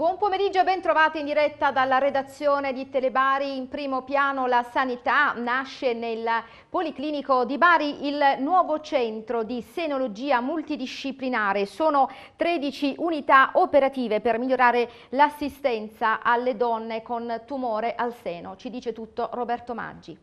Buon pomeriggio e ben trovati in diretta dalla redazione di Telebari. In primo piano la sanità nasce nel Policlinico di Bari il nuovo centro di senologia multidisciplinare. Sono 13 unità operative per migliorare l'assistenza alle donne con tumore al seno. Ci dice tutto Roberto Maggi.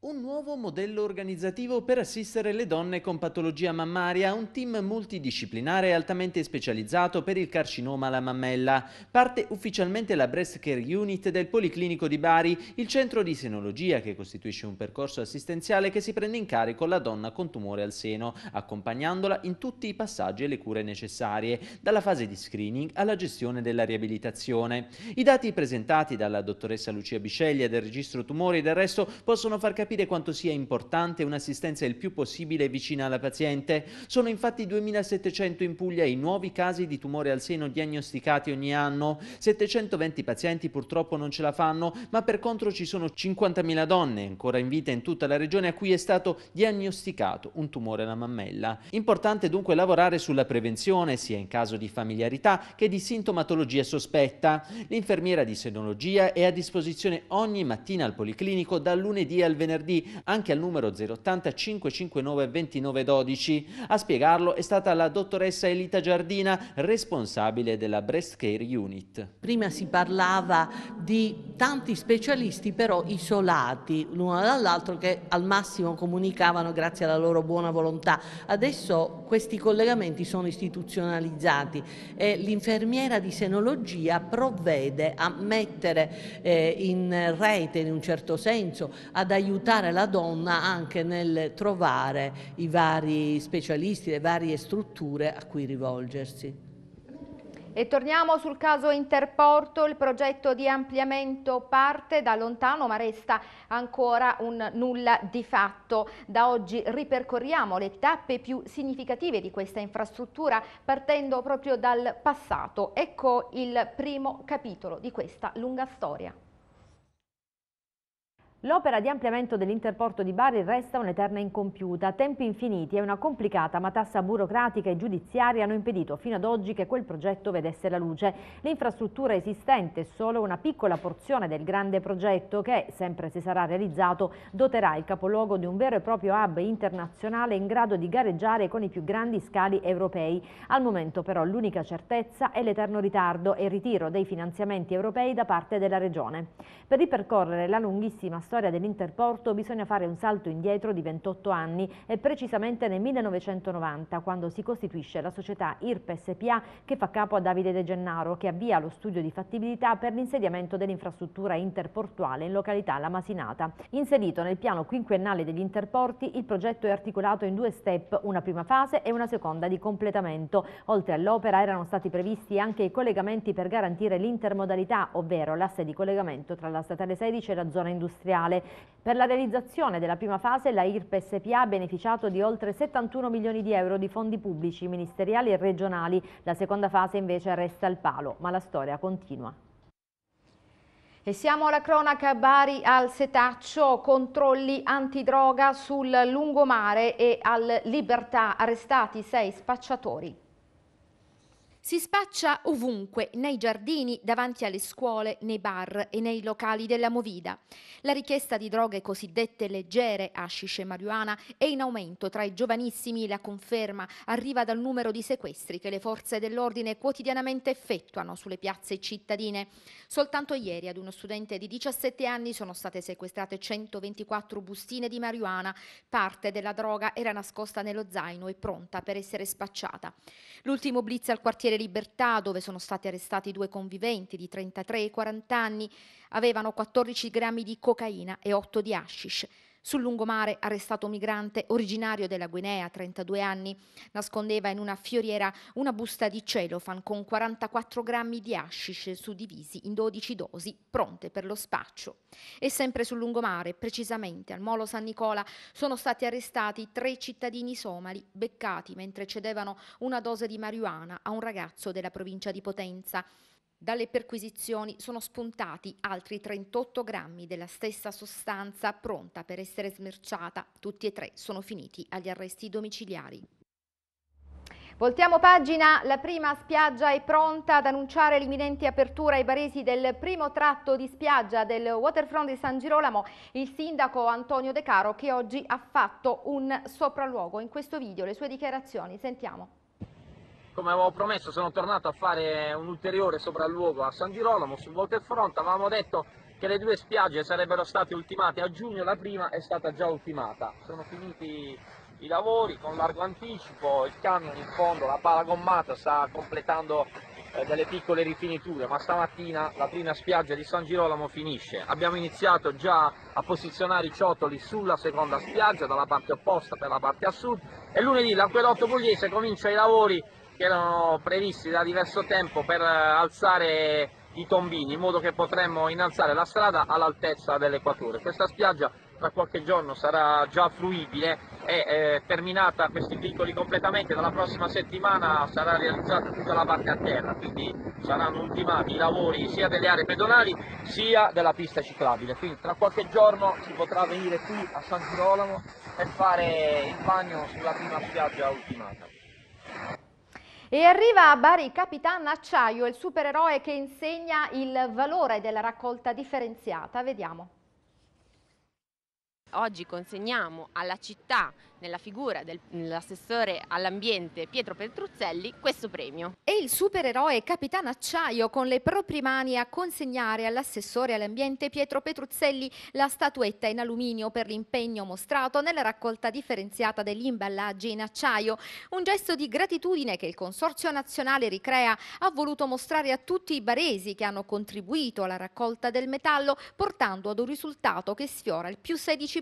Un nuovo modello organizzativo per assistere le donne con patologia mammaria, un team multidisciplinare altamente specializzato per il carcinoma alla mammella. Parte ufficialmente la Breast Care Unit del Policlinico di Bari, il centro di senologia che costituisce un percorso assistenziale che si prende in carico la donna con tumore al seno, accompagnandola in tutti i passaggi e le cure necessarie, dalla fase di screening alla gestione della riabilitazione. I dati presentati dalla dottoressa Lucia Bisceglia del Registro Tumori del resto possono far capire capire quanto sia importante un'assistenza il più possibile vicina alla paziente. Sono infatti 2.700 in Puglia i nuovi casi di tumore al seno diagnosticati ogni anno. 720 pazienti purtroppo non ce la fanno, ma per contro ci sono 50.000 donne ancora in vita in tutta la regione a cui è stato diagnosticato un tumore alla mammella. Importante dunque lavorare sulla prevenzione, sia in caso di familiarità che di sintomatologia sospetta. L'infermiera di senologia è a disposizione ogni mattina al Policlinico dal lunedì al venerdì venerdì anche al numero 080 559 2912. A spiegarlo è stata la dottoressa Elita Giardina, responsabile della Breast Care Unit. Prima si parlava di tanti specialisti però isolati l'uno dall'altro che al massimo comunicavano grazie alla loro buona volontà. Adesso questi collegamenti sono istituzionalizzati e l'infermiera di senologia provvede a mettere eh, in rete in un certo senso, ad aiutare aiutare la donna anche nel trovare i vari specialisti, le varie strutture a cui rivolgersi. E torniamo sul caso Interporto, il progetto di ampliamento parte da lontano ma resta ancora un nulla di fatto. Da oggi ripercorriamo le tappe più significative di questa infrastruttura partendo proprio dal passato. Ecco il primo capitolo di questa lunga storia. L'opera di ampliamento dell'interporto di Bari resta un'eterna incompiuta, tempi infiniti e una complicata matassa burocratica e giudiziaria hanno impedito fino ad oggi che quel progetto vedesse la luce. L'infrastruttura esistente è solo una piccola porzione del grande progetto che, sempre se sarà realizzato, doterà il capoluogo di un vero e proprio hub internazionale in grado di gareggiare con i più grandi scali europei. Al momento però l'unica certezza è l'eterno ritardo e il ritiro dei finanziamenti europei da parte della Regione. Per ripercorrere la lunghissima storia storia dell'Interporto bisogna fare un salto indietro di 28 anni e precisamente nel 1990 quando si costituisce la società IRP SPA che fa capo a Davide De Gennaro che avvia lo studio di fattibilità per l'insediamento dell'infrastruttura interportuale in località La Masinata. Inserito nel piano quinquennale degli interporti il progetto è articolato in due step, una prima fase e una seconda di completamento. Oltre all'opera erano stati previsti anche i collegamenti per garantire l'intermodalità ovvero l'asse di collegamento tra la statale 16 e la zona industriale industriale. Per la realizzazione della prima fase la IRP SPA ha beneficiato di oltre 71 milioni di euro di fondi pubblici, ministeriali e regionali. La seconda fase invece resta al palo, ma la storia continua. E siamo alla cronaca Bari al setaccio, controlli antidroga sul lungomare e al Libertà arrestati sei spacciatori. Si spaccia ovunque, nei giardini, davanti alle scuole, nei bar e nei locali della movida. La richiesta di droghe cosiddette leggere, hashish e marijuana, è in aumento tra i giovanissimi. La conferma arriva dal numero di sequestri che le forze dell'ordine quotidianamente effettuano sulle piazze cittadine. Soltanto ieri ad uno studente di 17 anni sono state sequestrate 124 bustine di marijuana. Parte della droga era nascosta nello zaino e pronta per essere spacciata. L'ultimo blitz al quartiere quartiere Libertà, dove sono stati arrestati due conviventi di 33 e 40 anni, avevano 14 grammi di cocaina e 8 di hashish. Sul lungomare arrestato un migrante originario della Guinea, 32 anni, nascondeva in una fioriera una busta di celofan con 44 grammi di hashish suddivisi in 12 dosi pronte per lo spaccio. E sempre sul lungomare, precisamente al molo San Nicola, sono stati arrestati tre cittadini somali beccati mentre cedevano una dose di marijuana a un ragazzo della provincia di Potenza. Dalle perquisizioni sono spuntati altri 38 grammi della stessa sostanza pronta per essere smerciata. Tutti e tre sono finiti agli arresti domiciliari. Voltiamo pagina, la prima spiaggia è pronta ad annunciare l'imminente apertura ai baresi del primo tratto di spiaggia del waterfront di San Girolamo, il sindaco Antonio De Caro che oggi ha fatto un sopralluogo. In questo video le sue dichiarazioni, sentiamo come avevo promesso sono tornato a fare un ulteriore sopralluogo a San Girolamo sul Waterfront, avevamo detto che le due spiagge sarebbero state ultimate a giugno, la prima è stata già ultimata, sono finiti i lavori con largo anticipo, il camion in fondo, la pala gommata sta completando eh, delle piccole rifiniture, ma stamattina la prima spiaggia di San Girolamo finisce. Abbiamo iniziato già a posizionare i ciotoli sulla seconda spiaggia, dalla parte opposta per la parte a sud, e lunedì l'acquedotto pugliese comincia i lavori che erano previsti da diverso tempo per eh, alzare i tombini in modo che potremmo innalzare la strada all'altezza dell'equatore. Questa spiaggia tra qualche giorno sarà già fruibile e eh, terminata questi piccoli completamente dalla prossima settimana sarà realizzata tutta la parte a terra, quindi saranno ultimati i lavori sia delle aree pedonali sia della pista ciclabile. Quindi tra qualche giorno si potrà venire qui a San Girolamo e fare il bagno sulla prima spiaggia ultimata. E arriva a Bari Capitan Acciaio, il supereroe che insegna il valore della raccolta differenziata. Vediamo. Oggi consegniamo alla città, nella figura dell'assessore all'ambiente Pietro Petruzzelli, questo premio. E il supereroe Capitan Acciaio con le proprie mani a consegnare all'assessore all'ambiente Pietro Petruzzelli la statuetta in alluminio per l'impegno mostrato nella raccolta differenziata degli imballaggi in acciaio. Un gesto di gratitudine che il Consorzio Nazionale Ricrea ha voluto mostrare a tutti i baresi che hanno contribuito alla raccolta del metallo portando ad un risultato che sfiora il più 16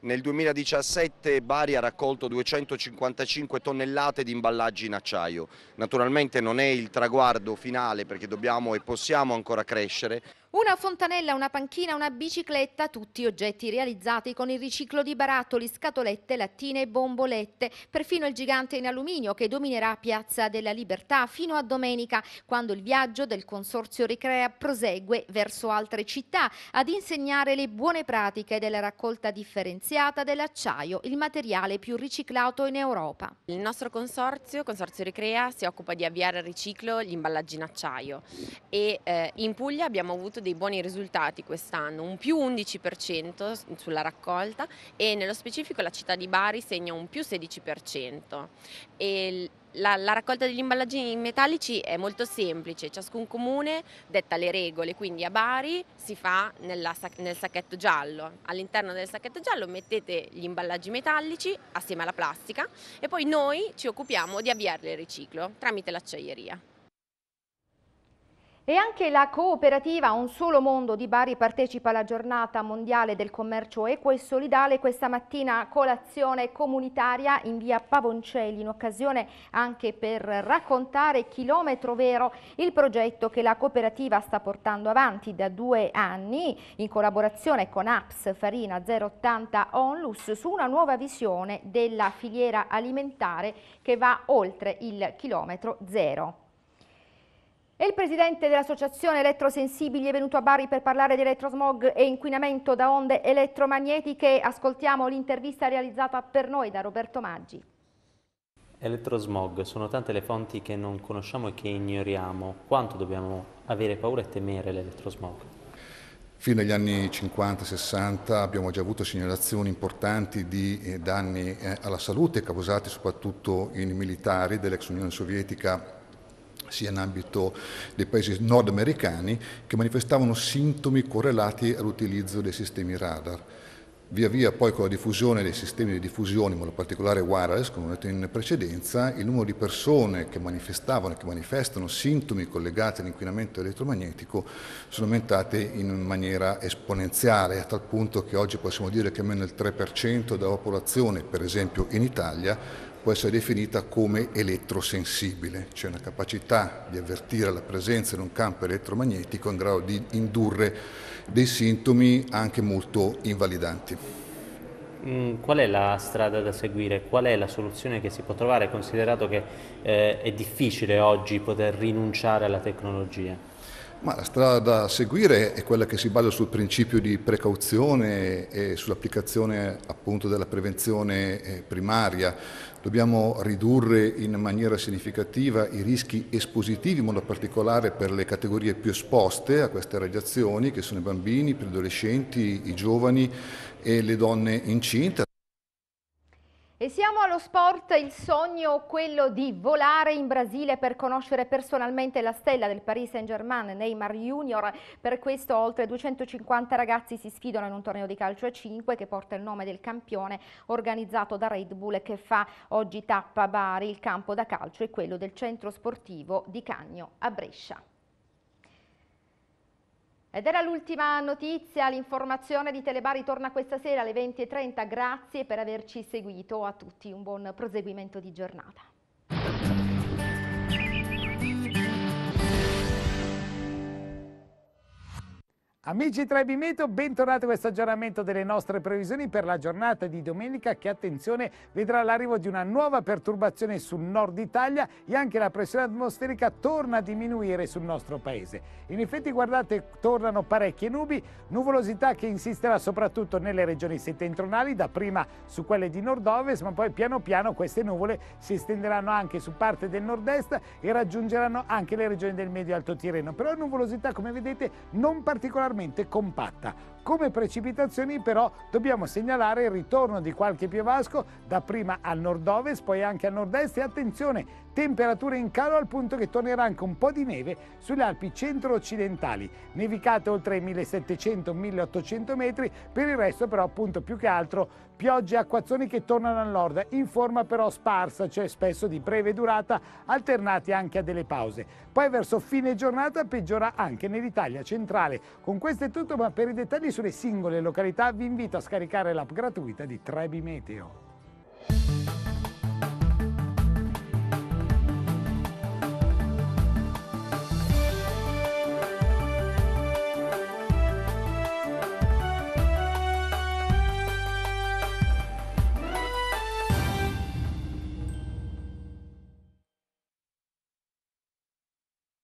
nel 2017 Bari ha raccolto 255 tonnellate di imballaggi in acciaio. Naturalmente non è il traguardo finale perché dobbiamo e possiamo ancora crescere. Una fontanella, una panchina, una bicicletta, tutti oggetti realizzati con il riciclo di barattoli, scatolette, lattine e bombolette. Perfino il gigante in alluminio che dominerà Piazza della Libertà fino a domenica, quando il viaggio del Consorzio Ricrea prosegue verso altre città ad insegnare le buone pratiche della raccolta differenziata dell'acciaio, il materiale più riciclato in Europa. Il nostro consorzio, Consorzio Ricrea, si occupa di avviare al riciclo gli imballaggi in acciaio e eh, in Puglia abbiamo avuto dei buoni risultati quest'anno, un più 11% sulla raccolta e nello specifico la città di Bari segna un più 16%. E la, la, raccolta degli imballaggi metallici è molto semplice, ciascun comune detta le regole, quindi a Bari si fa nella, nel sacchetto giallo, all'interno del sacchetto giallo mettete gli imballaggi metallici assieme alla plastica e poi noi ci occupiamo di avviarli al riciclo tramite l'acciaieria. E anche la cooperativa Un Solo Mondo di Bari partecipa alla giornata mondiale del commercio equo e solidale questa mattina colazione comunitaria in via Pavoncelli in occasione anche per raccontare chilometro vero il progetto che la cooperativa sta portando avanti da due anni in collaborazione con APS Farina 080 Onlus su una nuova visione della filiera alimentare che va oltre il chilometro zero. E il presidente dell'associazione Elettrosensibili è venuto a Bari per parlare di elettrosmog e inquinamento da onde elettromagnetiche. Ascoltiamo l'intervista realizzata per noi da Roberto Maggi. Elettrosmog, sono tante le fonti che non conosciamo e che ignoriamo. Quanto dobbiamo avere paura e temere l'elettrosmog? Fino agli anni 50-60 abbiamo già avuto segnalazioni importanti di eh, danni eh, alla salute causati soprattutto in militari dell'ex Unione Sovietica sia in ambito dei paesi nordamericani che manifestavano sintomi correlati all'utilizzo dei sistemi radar. Via via poi con la diffusione dei sistemi di diffusione, in modo particolare wireless, come ho detto in precedenza, il numero di persone che manifestavano e che manifestano sintomi collegati all'inquinamento elettromagnetico sono aumentate in maniera esponenziale, a tal punto che oggi possiamo dire che almeno il 3% della popolazione, per esempio in Italia, può essere definita come elettrosensibile, cioè una capacità di avvertire la presenza di un campo elettromagnetico in grado di indurre dei sintomi anche molto invalidanti. Mm, qual è la strada da seguire? Qual è la soluzione che si può trovare, considerato che eh, è difficile oggi poter rinunciare alla tecnologia? Ma la strada da seguire è quella che si basa sul principio di precauzione e sull'applicazione appunto della prevenzione eh, primaria. Dobbiamo ridurre in maniera significativa i rischi espositivi, in modo particolare per le categorie più esposte a queste radiazioni, che sono i bambini, gli adolescenti, i giovani e le donne incinte, e siamo allo sport, il sogno quello di volare in Brasile per conoscere personalmente la stella del Paris Saint-Germain, Neymar Junior. Per questo oltre 250 ragazzi si sfidano in un torneo di calcio a 5 che porta il nome del campione organizzato da Red Bull che fa oggi tappa a Bari. Il campo da calcio è quello del centro sportivo di Cagno a Brescia. Ed era l'ultima notizia, l'informazione di Telebari torna questa sera alle 20.30, grazie per averci seguito, a tutti un buon proseguimento di giornata. Amici Trebimeto, bentornati a questo aggiornamento delle nostre previsioni per la giornata di domenica che, attenzione, vedrà l'arrivo di una nuova perturbazione sul nord Italia e anche la pressione atmosferica torna a diminuire sul nostro paese. In effetti, guardate, tornano parecchie nubi, nuvolosità che insisterà soprattutto nelle regioni settentrionali, dapprima su quelle di nord-ovest, ma poi piano piano queste nuvole si estenderanno anche su parte del nord-est e raggiungeranno anche le regioni del medio-alto Tirreno. Però nuvolosità, come vedete, non particolarmente particolarmente compatta. Come precipitazioni però dobbiamo segnalare il ritorno di qualche piovasco dapprima al nord-ovest, poi anche al nord-est e attenzione temperature in calo al punto che tornerà anche un po' di neve sulle Alpi centro-occidentali, nevicate oltre i 1700-1800 metri, per il resto però appunto più che altro piogge e acquazzoni che tornano al nord, in forma però sparsa, cioè spesso di breve durata, alternati anche a delle pause. Poi verso fine giornata peggiora anche nell'Italia centrale. Con questo è tutto, ma per i dettagli sulle singole località vi invito a scaricare l'app gratuita di Trebi Meteo.